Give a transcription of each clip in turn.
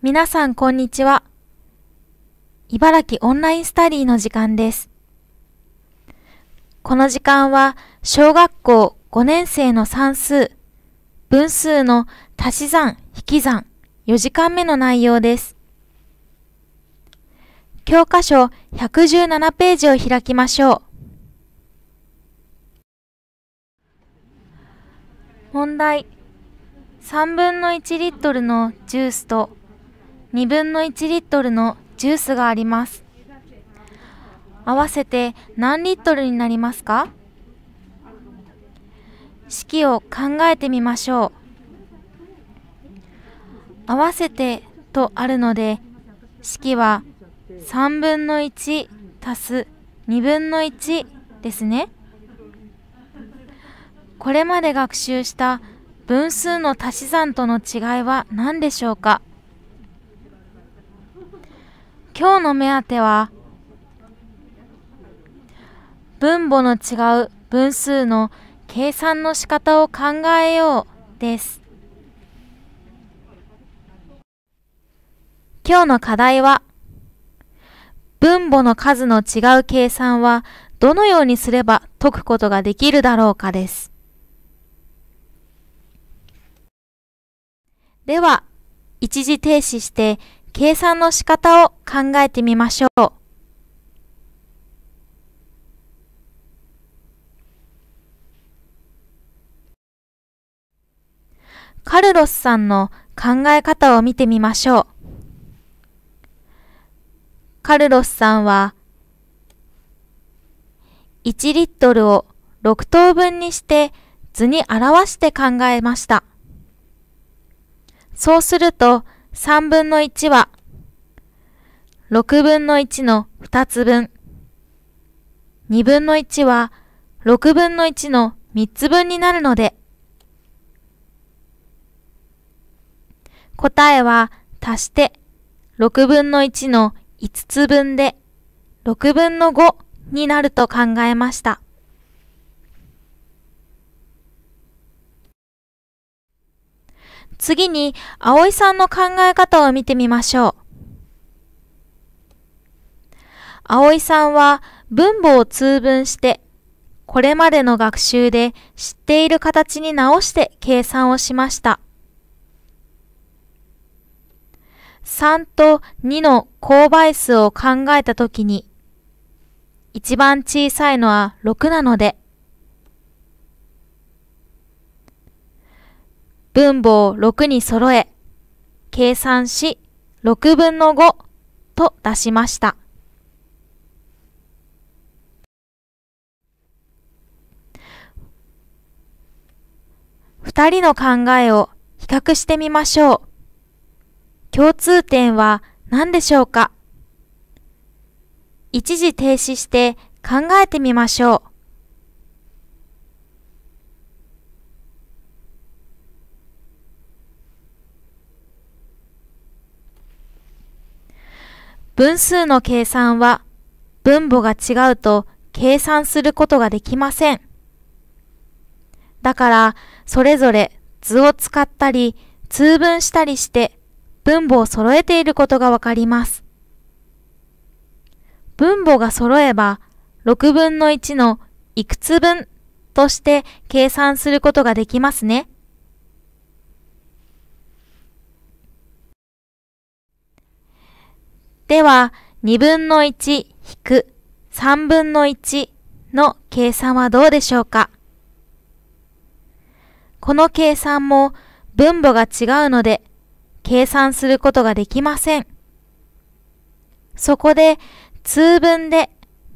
皆さんこんにちは。茨城オンラインスタディの時間です。この時間は小学校5年生の算数、分数の足し算、引き算4時間目の内容です。教科書117ページを開きましょう。問題。3分の1リットルのジュースと2分の1リットルのジュースがあります。合わせて何リットルになりますか式を考えてみましょう。合わせてとあるので、式は3分の1足す2分の1ですね。これまで学習した分数の足し算との違いは何でしょうか今日の目当ては分母の違う分数の計算の仕方を考えようです今日の課題は分母の数の違う計算はどのようにすれば解くことができるだろうかです。では、一時停止して計算の仕方を考えてみましょう。カルロスさんの考え方を見てみましょう。カルロスさんは、1リットルを6等分にして図に表して考えました。そうすると、3分の1は6分の1の2つ分。2分の1は6分の1の3つ分になるので、答えは足して6分の1の5つ分で6分の5になると考えました。次に、葵さんの考え方を見てみましょう。葵さんは分母を通分して、これまでの学習で知っている形に直して計算をしました。3と2の公倍数を考えたときに、一番小さいのは6なので、分母を6に揃え、計算し、6分の5と出しました。二人の考えを比較してみましょう。共通点は何でしょうか一時停止して考えてみましょう。分数の計算は分母が違うと計算することができません。だから、それぞれ図を使ったり、通分したりして分母を揃えていることがわかります。分母が揃えば、6分の1のいくつ分として計算することができますね。では、2分の1引く3分の1の計算はどうでしょうかこの計算も分母が違うので計算することができません。そこで通分で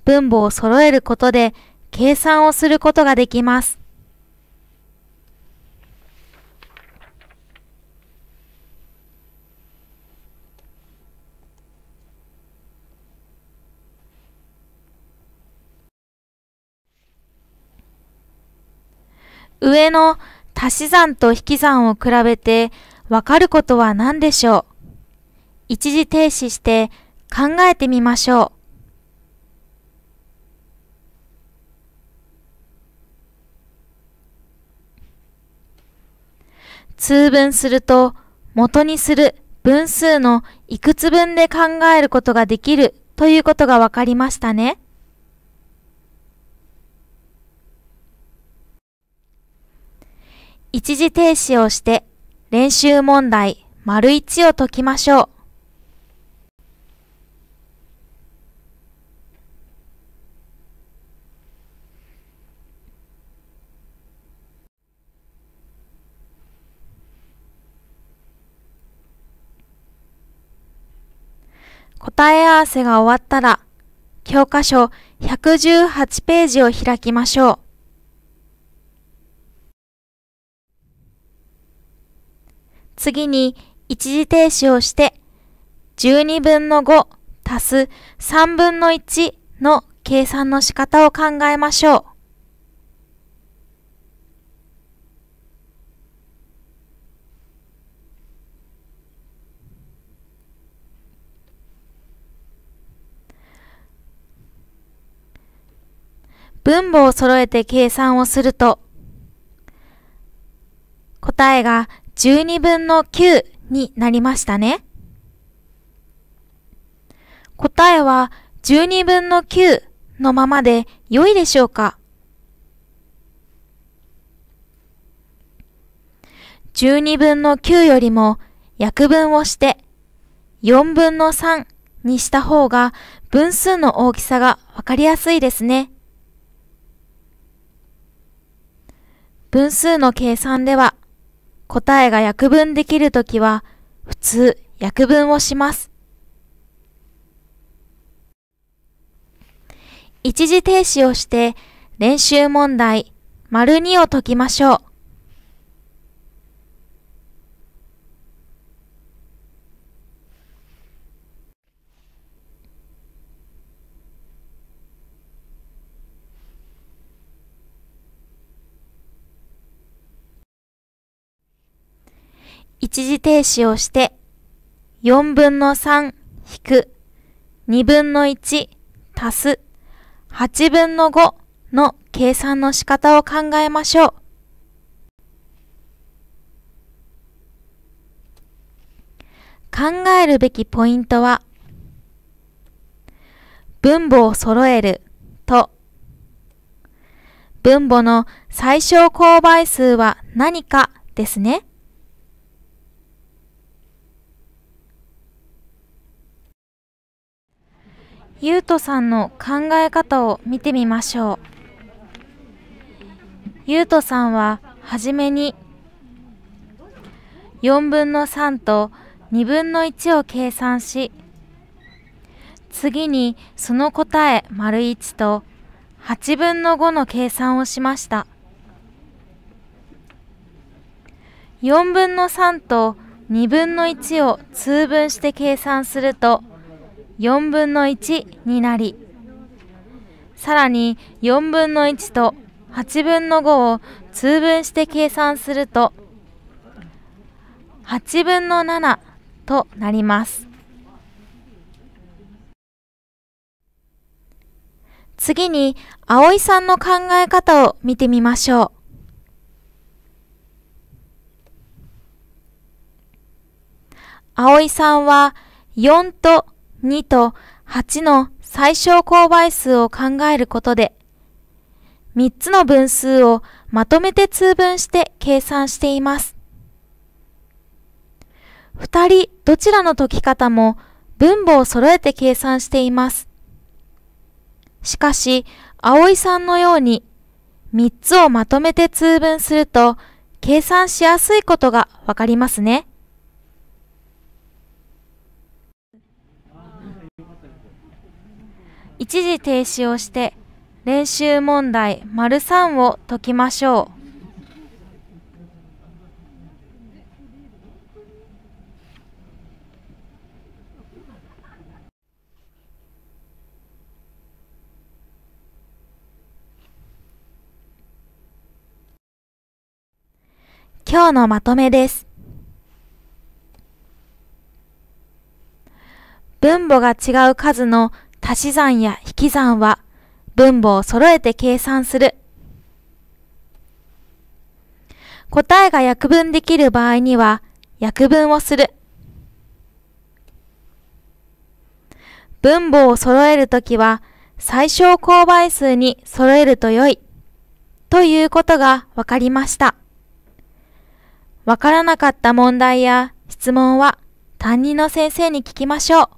分母を揃えることで計算をすることができます。上の足し算と引き算を比べてわかることは何でしょう一時停止して考えてみましょう。通分すると元にする分数のいくつ分で考えることができるということがわかりましたね。一時停止をして練習問題丸1を解きましょう。答え合わせが終わったら、教科書118ページを開きましょう。次に一時停止をして、12分の5足す3分の1の計算の仕方を考えましょう。分母を揃えて計算をすると、答えが12分の9になりましたね。答えは12分の9のままで良いでしょうか ?12 分の9よりも約分をして4分の3にした方が分数の大きさがわかりやすいですね。分数の計算では答えが約分できるときは、普通、約分をします。一時停止をして、練習問題、丸2を解きましょう。一時停止をして、4分の3引く2分の1足す8分の5の計算の仕方を考えましょう。考えるべきポイントは、分母を揃えると、分母の最小公倍数は何かですね。ゆうとさんの考え方を見てみましょう。ゆうとさんははじめに4分の3と2分の1を計算し、次にその答え丸1と8分の5の計算をしました。4分の3と2分の1を通分して計算すると4分の1になりさらに4分の1と8分の5を通分して計算すると8分の7となります次に葵さんの考え方を見てみましょう葵さんは4と2と8の最小公倍数を考えることで、3つの分数をまとめて通分して計算しています。2人どちらの解き方も分母を揃えて計算しています。しかし、葵さんのように3つをまとめて通分すると計算しやすいことがわかりますね。一時停止をして練習問題丸3を解きましょう。今日のまとめです。分母が違う数の足し算や引き算は分母を揃えて計算する。答えが約分できる場合には約分をする。分母を揃えるときは最小公倍数に揃えると良い。ということが分かりました。わからなかった問題や質問は担任の先生に聞きましょう。